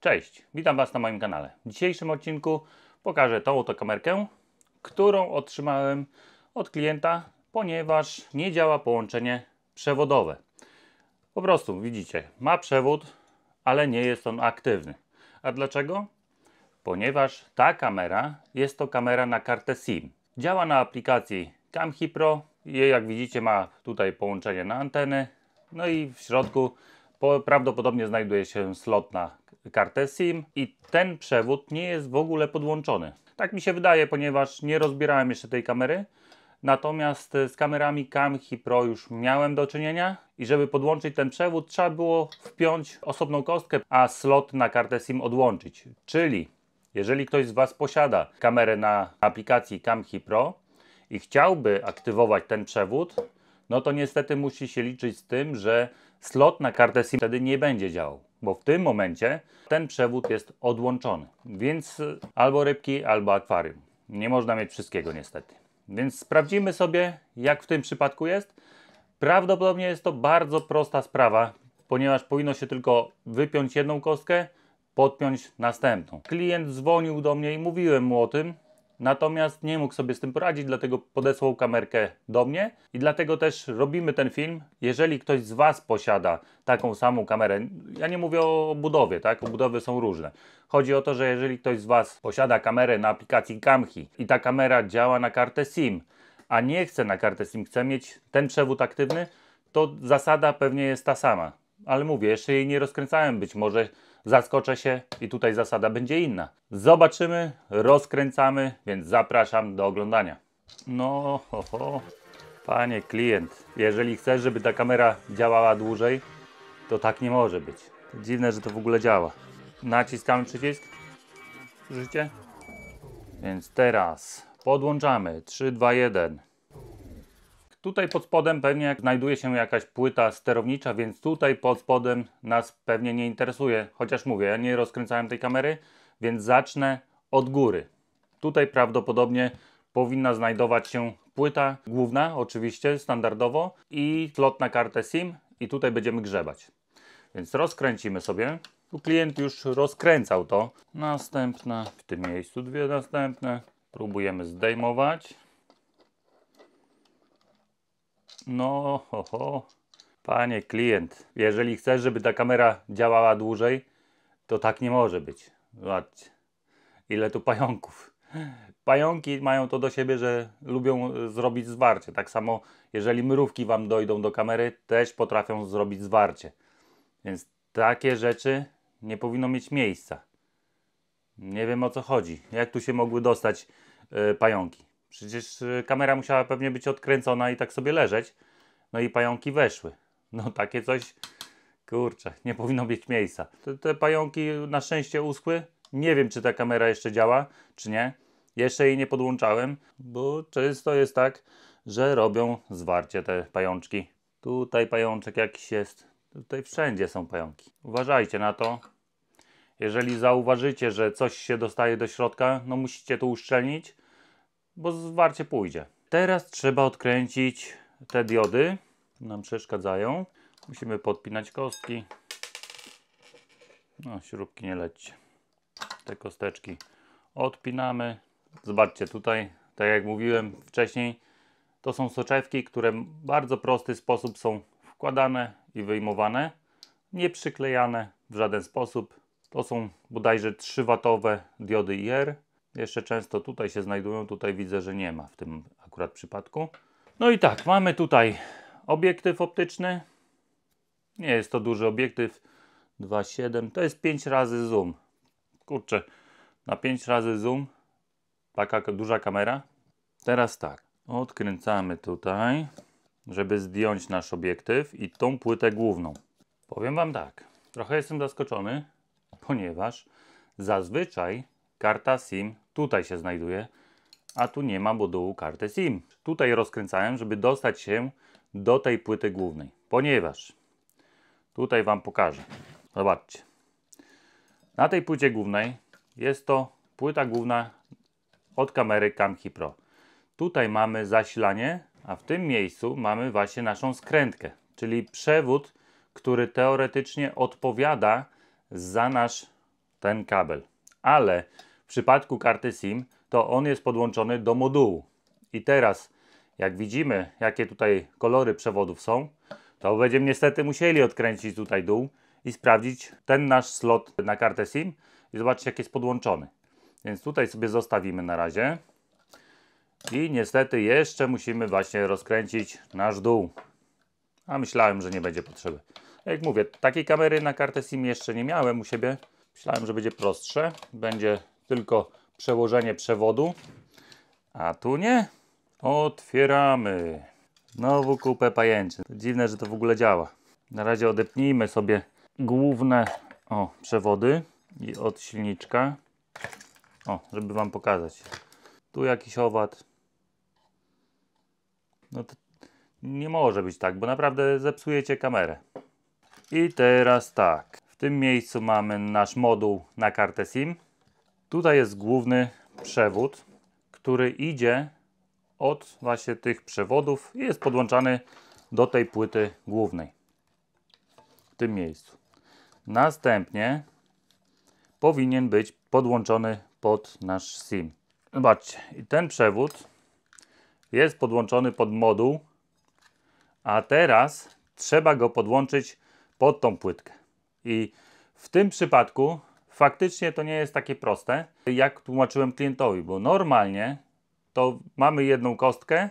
Cześć, witam Was na moim kanale. W dzisiejszym odcinku pokażę tą oto kamerkę, którą otrzymałem od klienta, ponieważ nie działa połączenie przewodowe. Po prostu widzicie, ma przewód, ale nie jest on aktywny. A dlaczego? Ponieważ ta kamera jest to kamera na kartę SIM. Działa na aplikacji CamHipro. Jej, jak widzicie, ma tutaj połączenie na antenę. No i w środku prawdopodobnie znajduje się slot na kartę SIM i ten przewód nie jest w ogóle podłączony. Tak mi się wydaje, ponieważ nie rozbierałem jeszcze tej kamery. Natomiast e, z kamerami Camhi Pro już miałem do czynienia i żeby podłączyć ten przewód trzeba było wpiąć osobną kostkę, a slot na kartę SIM odłączyć. Czyli jeżeli ktoś z Was posiada kamerę na aplikacji Camhi Pro i chciałby aktywować ten przewód, no to niestety musi się liczyć z tym, że slot na kartę SIM wtedy nie będzie działał, bo w tym momencie ten przewód jest odłączony. Więc y, albo rybki, albo akwarium. Nie można mieć wszystkiego niestety. Więc sprawdzimy sobie, jak w tym przypadku jest. Prawdopodobnie jest to bardzo prosta sprawa, ponieważ powinno się tylko wypiąć jedną kostkę, podpiąć następną. Klient dzwonił do mnie i mówiłem mu o tym, Natomiast nie mógł sobie z tym poradzić, dlatego podesłał kamerkę do mnie i dlatego też robimy ten film. Jeżeli ktoś z Was posiada taką samą kamerę, ja nie mówię o budowie, tak? Budowy są różne. Chodzi o to, że jeżeli ktoś z Was posiada kamerę na aplikacji Kamhi i ta kamera działa na kartę SIM, a nie chce na kartę SIM, chce mieć ten przewód aktywny, to zasada pewnie jest ta sama. Ale mówię, jeszcze jej nie rozkręcałem, być może zaskoczę się i tutaj zasada będzie inna. Zobaczymy, rozkręcamy, więc zapraszam do oglądania. No, ho, ho. panie klient, jeżeli chcesz, żeby ta kamera działała dłużej, to tak nie może być. Dziwne, że to w ogóle działa. Naciskamy przycisk. Życie. Więc teraz podłączamy. 3, 2, 1. Tutaj pod spodem pewnie znajduje się jakaś płyta sterownicza, więc tutaj pod spodem nas pewnie nie interesuje. Chociaż mówię, ja nie rozkręcałem tej kamery, więc zacznę od góry. Tutaj prawdopodobnie powinna znajdować się płyta główna, oczywiście standardowo i slot na kartę SIM i tutaj będziemy grzebać. Więc rozkręcimy sobie. Tu klient już rozkręcał to. Następna, w tym miejscu dwie następne. Próbujemy zdejmować. No, ho. Panie klient, jeżeli chcesz, żeby ta kamera działała dłużej, to tak nie może być. Zobaczcie, ile tu pająków. Pająki mają to do siebie, że lubią e, zrobić zwarcie. Tak samo, jeżeli mrówki Wam dojdą do kamery, też potrafią zrobić zwarcie. Więc takie rzeczy nie powinno mieć miejsca. Nie wiem o co chodzi. Jak tu się mogły dostać yy, pająki? Przecież y, kamera musiała pewnie być odkręcona i tak sobie leżeć. No i pająki weszły. No takie coś, kurczę, nie powinno mieć miejsca. Te, te pająki na szczęście uschły. Nie wiem, czy ta kamera jeszcze działa, czy nie. Jeszcze jej nie podłączałem, bo często jest tak, że robią zwarcie te pajączki. Tutaj pajączek jakiś jest. Tutaj wszędzie są pająki. Uważajcie na to. Jeżeli zauważycie, że coś się dostaje do środka, no musicie to uszczelnić bo zwarcie pójdzie. Teraz trzeba odkręcić te diody, nam przeszkadzają. Musimy podpinać kostki. No, śrubki nie lećcie. Te kosteczki odpinamy. Zobaczcie, tutaj, tak jak mówiłem wcześniej, to są soczewki, które w bardzo prosty sposób są wkładane i wyjmowane. Nie przyklejane w żaden sposób. To są bodajże 3 watowe diody IR. Jeszcze często tutaj się znajdują, tutaj widzę, że nie ma w tym akurat przypadku. No i tak, mamy tutaj obiektyw optyczny. Nie jest to duży obiektyw, 2.7, to jest 5 razy zoom. Kurczę, na 5 razy zoom, taka duża kamera. Teraz tak, odkręcamy tutaj, żeby zdjąć nasz obiektyw i tą płytę główną. Powiem Wam tak, trochę jestem zaskoczony, ponieważ zazwyczaj Karta SIM tutaj się znajduje, a tu nie ma modułu karty SIM. Tutaj rozkręcałem, żeby dostać się do tej płyty głównej, ponieważ tutaj Wam pokażę. Zobaczcie. Na tej płycie głównej jest to płyta główna od kamery Camki Pro. Tutaj mamy zasilanie, a w tym miejscu mamy właśnie naszą skrętkę, czyli przewód, który teoretycznie odpowiada za nasz ten kabel. Ale przypadku karty SIM to on jest podłączony do modułu. I teraz jak widzimy jakie tutaj kolory przewodów są, to będziemy niestety musieli odkręcić tutaj dół i sprawdzić ten nasz slot na kartę SIM i zobaczyć jak jest podłączony. Więc tutaj sobie zostawimy na razie. I niestety jeszcze musimy właśnie rozkręcić nasz dół. A myślałem, że nie będzie potrzeby. Jak mówię, takiej kamery na kartę SIM jeszcze nie miałem u siebie. Myślałem, że będzie prostsze. Będzie tylko przełożenie przewodu. A tu nie. Otwieramy. Znowu kupę pajęczy. dziwne, że to w ogóle działa. Na razie odepnijmy sobie główne o, przewody i od silniczka. O, żeby Wam pokazać. Tu jakiś owad. No to nie może być tak, bo naprawdę zepsujecie kamerę. I teraz tak. W tym miejscu mamy nasz moduł na kartę SIM. Tutaj jest główny przewód, który idzie od właśnie tych przewodów i jest podłączany do tej płyty głównej. W tym miejscu. Następnie powinien być podłączony pod nasz SIM. Zobaczcie, ten przewód jest podłączony pod moduł, a teraz trzeba go podłączyć pod tą płytkę. I w tym przypadku faktycznie to nie jest takie proste, jak tłumaczyłem klientowi, bo normalnie to mamy jedną kostkę,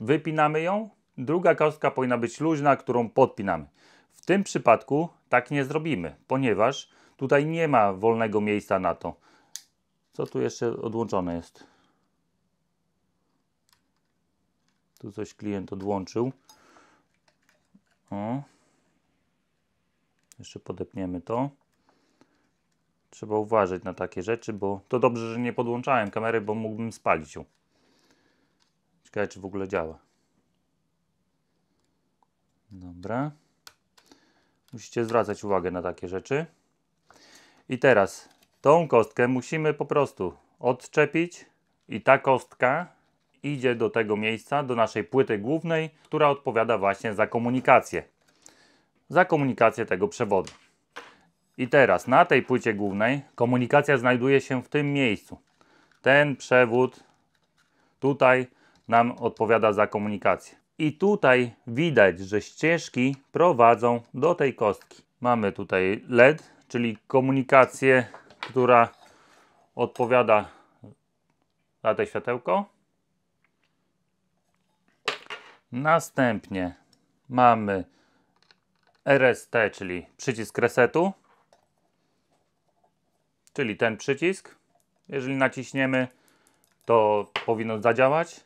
wypinamy ją, druga kostka powinna być luźna, którą podpinamy. W tym przypadku tak nie zrobimy, ponieważ tutaj nie ma wolnego miejsca na to. Co tu jeszcze odłączone jest? Tu coś klient odłączył. O. Jeszcze podepniemy to. Trzeba uważać na takie rzeczy, bo to dobrze, że nie podłączałem kamery, bo mógłbym spalić ją. Ciekawe, czy w ogóle działa. Dobra. Musicie zwracać uwagę na takie rzeczy. I teraz tą kostkę musimy po prostu odczepić i ta kostka idzie do tego miejsca, do naszej płyty głównej, która odpowiada właśnie za komunikację. Za komunikację tego przewodu. I teraz na tej płycie głównej komunikacja znajduje się w tym miejscu. Ten przewód tutaj nam odpowiada za komunikację. I tutaj widać, że ścieżki prowadzą do tej kostki. Mamy tutaj LED, czyli komunikację, która odpowiada za te światełko. Następnie mamy RST, czyli przycisk resetu czyli ten przycisk. Jeżeli naciśniemy, to powinno zadziałać.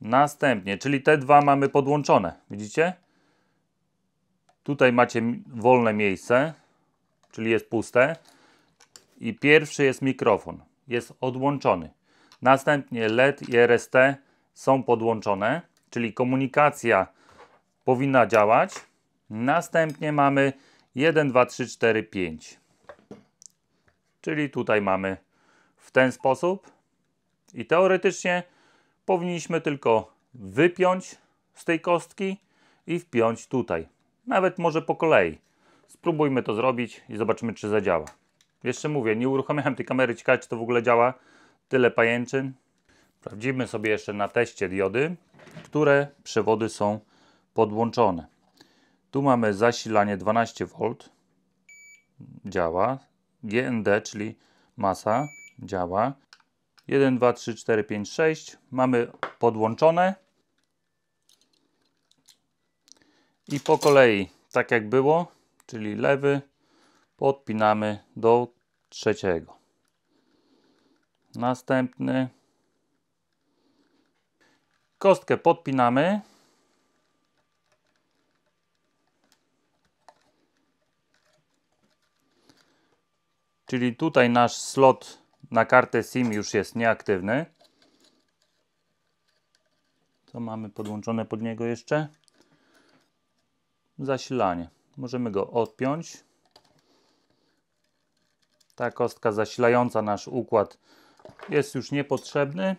Następnie, czyli te dwa mamy podłączone, widzicie? Tutaj macie wolne miejsce, czyli jest puste. I pierwszy jest mikrofon, jest odłączony. Następnie LED i RST są podłączone, czyli komunikacja powinna działać. Następnie mamy 1, 2, 3, 4, 5. Czyli tutaj mamy w ten sposób. I teoretycznie powinniśmy tylko wypiąć z tej kostki i wpiąć tutaj. Nawet może po kolei. Spróbujmy to zrobić i zobaczymy, czy zadziała. Jeszcze mówię, nie uruchamiałem tej kamery, ciekawe, czy to w ogóle działa. Tyle pajęczyn. Sprawdzimy sobie jeszcze na teście diody, które przewody są podłączone. Tu mamy zasilanie 12V. Działa. GND, czyli masa działa. 1, 2, 3, 4, 5, 6. Mamy podłączone. I po kolei, tak jak było, czyli lewy, podpinamy do trzeciego. Następny. Kostkę podpinamy. Czyli tutaj nasz slot na kartę SIM już jest nieaktywny. Co mamy podłączone pod niego jeszcze? Zasilanie. Możemy go odpiąć. Ta kostka zasilająca nasz układ jest już niepotrzebny.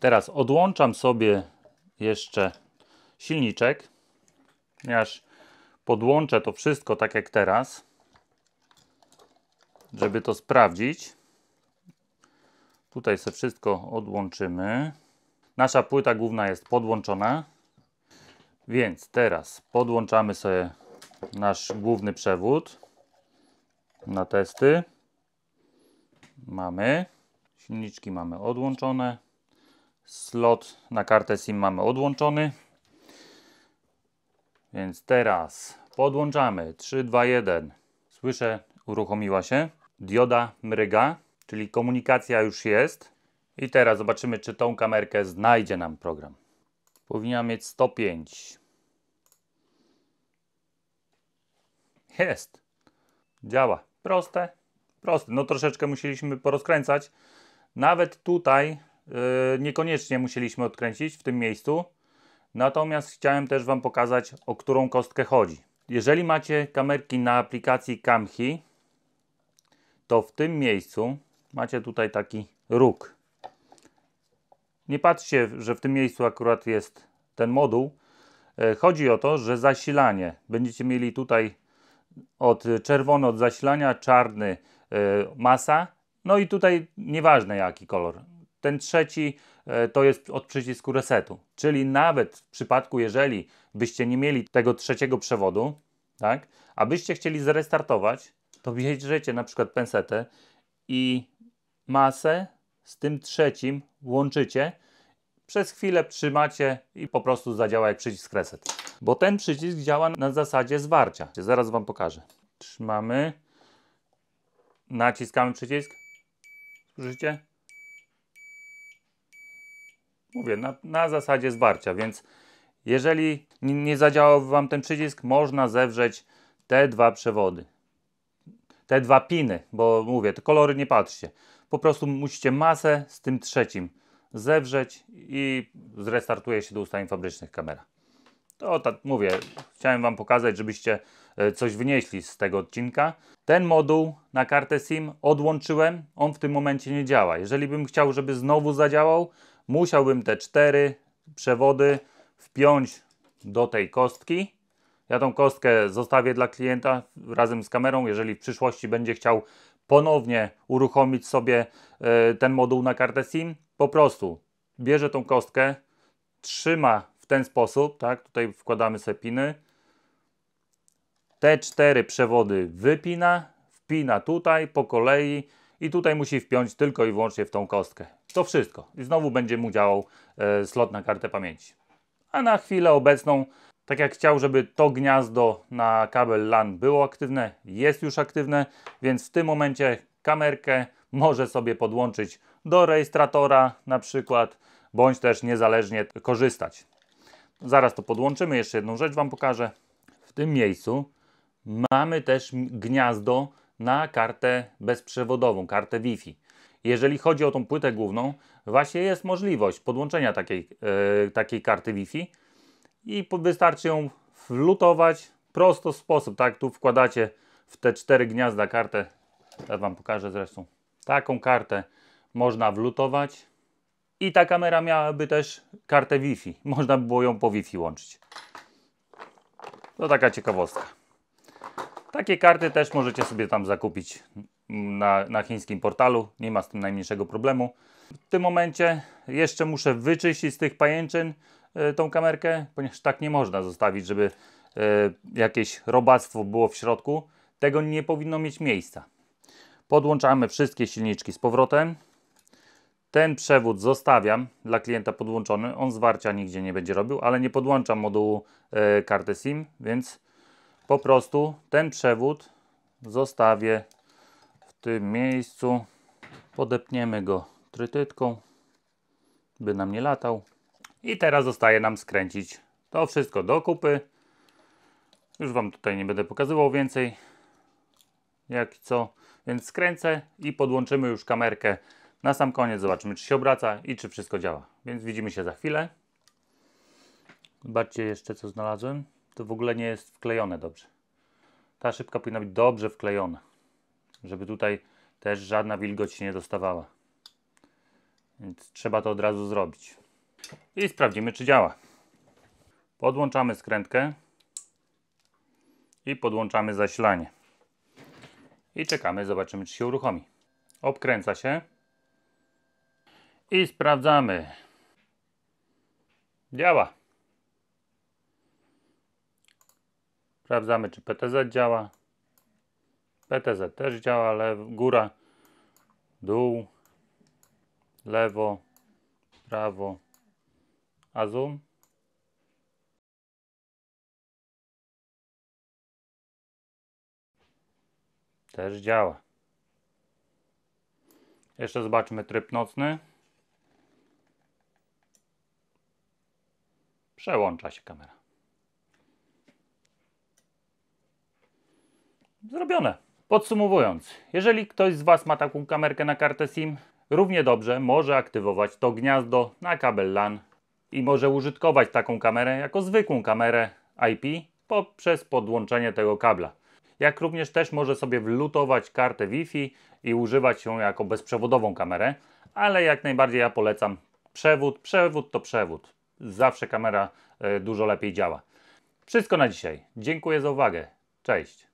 Teraz odłączam sobie jeszcze silniczek, ponieważ podłączę to wszystko tak jak teraz żeby to sprawdzić. Tutaj sobie wszystko odłączymy. Nasza płyta główna jest podłączona. Więc teraz podłączamy sobie nasz główny przewód na testy. Mamy. Silniczki mamy odłączone. Slot na kartę SIM mamy odłączony. Więc teraz podłączamy. 3, 2, 1. Słyszę, uruchomiła się dioda mryga, czyli komunikacja już jest. I teraz zobaczymy, czy tą kamerkę znajdzie nam program. Powinna mieć 105. Jest. Działa. Proste. Proste. No troszeczkę musieliśmy porozkręcać. Nawet tutaj yy, niekoniecznie musieliśmy odkręcić w tym miejscu. Natomiast chciałem też Wam pokazać, o którą kostkę chodzi. Jeżeli macie kamerki na aplikacji CamHi, to w tym miejscu macie tutaj taki róg. Nie patrzcie, że w tym miejscu akurat jest ten moduł. E, chodzi o to, że zasilanie. Będziecie mieli tutaj od czerwony od zasilania, czarny e, masa. No i tutaj nieważne jaki kolor. Ten trzeci e, to jest od przycisku resetu. Czyli nawet w przypadku, jeżeli byście nie mieli tego trzeciego przewodu, tak, abyście chcieli zrestartować, to bierzecie na przykład pensetę i masę z tym trzecim łączycie, przez chwilę trzymacie i po prostu zadziała jak przycisk reset. Bo ten przycisk działa na zasadzie zwarcia. Zaraz Wam pokażę. Trzymamy, naciskamy przycisk, słyszycie? Mówię, na, na zasadzie zwarcia, więc jeżeli nie zadziałał Wam ten przycisk, można zewrzeć te dwa przewody te dwa piny, bo mówię, te kolory nie patrzcie. Po prostu musicie masę z tym trzecim zewrzeć i zrestartuje się do ustawień fabrycznych kamera. To tak mówię, chciałem Wam pokazać, żebyście e, coś wynieśli z tego odcinka. Ten moduł na kartę SIM odłączyłem, on w tym momencie nie działa. Jeżeli bym chciał, żeby znowu zadziałał, musiałbym te cztery przewody wpiąć do tej kostki ja tą kostkę zostawię dla klienta razem z kamerą. Jeżeli w przyszłości będzie chciał ponownie uruchomić sobie e, ten moduł na kartę SIM, po prostu bierze tą kostkę, trzyma w ten sposób, tak? Tutaj wkładamy sobie piny. Te cztery przewody wypina, wpina tutaj po kolei i tutaj musi wpiąć tylko i wyłącznie w tą kostkę. To wszystko. I znowu będzie mu działał e, slot na kartę pamięci. A na chwilę obecną tak jak chciał, żeby to gniazdo na kabel LAN było aktywne, jest już aktywne, więc w tym momencie kamerkę może sobie podłączyć do rejestratora na przykład, bądź też niezależnie korzystać. Zaraz to podłączymy, jeszcze jedną rzecz Wam pokażę. W tym miejscu mamy też gniazdo na kartę bezprzewodową, kartę Wi-Fi. Jeżeli chodzi o tą płytę główną, właśnie jest możliwość podłączenia takiej, yy, takiej karty Wi-Fi i wystarczy ją wlutować prosto sposób, tak? Tu wkładacie w te cztery gniazda kartę, ja Wam pokażę zresztą. Taką kartę można wlutować i ta kamera miałaby też kartę Wi-Fi. Można by było ją po Wi-Fi łączyć. To taka ciekawostka. Takie karty też możecie sobie tam zakupić na, na chińskim portalu. Nie ma z tym najmniejszego problemu. W tym momencie jeszcze muszę wyczyścić z tych pajęczyn E, tą kamerkę, ponieważ tak nie można zostawić, żeby e, jakieś robactwo było w środku. Tego nie powinno mieć miejsca. Podłączamy wszystkie silniczki z powrotem. Ten przewód zostawiam dla klienta podłączony. On zwarcia nigdzie nie będzie robił, ale nie podłączam modułu e, karty SIM, więc po prostu ten przewód zostawię w tym miejscu. Podepniemy go trytytką, by nam nie latał. I teraz zostaje nam skręcić to wszystko do kupy. Już Wam tutaj nie będę pokazywał więcej jak co. Więc skręcę i podłączymy już kamerkę na sam koniec. Zobaczymy czy się obraca i czy wszystko działa. Więc widzimy się za chwilę. Zobaczcie jeszcze co znalazłem. To w ogóle nie jest wklejone dobrze. Ta szybka powinna być dobrze wklejona. Żeby tutaj też żadna wilgoć się nie dostawała. Więc trzeba to od razu zrobić i sprawdzimy, czy działa. Podłączamy skrętkę i podłączamy zasilanie. I czekamy, zobaczymy, czy się uruchomi. Obkręca się i sprawdzamy. Działa. Sprawdzamy, czy PTZ działa. PTZ też działa, góra, dół, lewo, prawo, a zoom. Też działa. Jeszcze zobaczmy tryb nocny. Przełącza się kamera. Zrobione. Podsumowując, jeżeli ktoś z Was ma taką kamerkę na kartę SIM, równie dobrze może aktywować to gniazdo na kabel LAN i może użytkować taką kamerę jako zwykłą kamerę IP poprzez podłączenie tego kabla. Jak również też może sobie wlutować kartę Wi-Fi i używać ją jako bezprzewodową kamerę, ale jak najbardziej ja polecam przewód, przewód to przewód. Zawsze kamera e, dużo lepiej działa. Wszystko na dzisiaj. Dziękuję za uwagę. Cześć.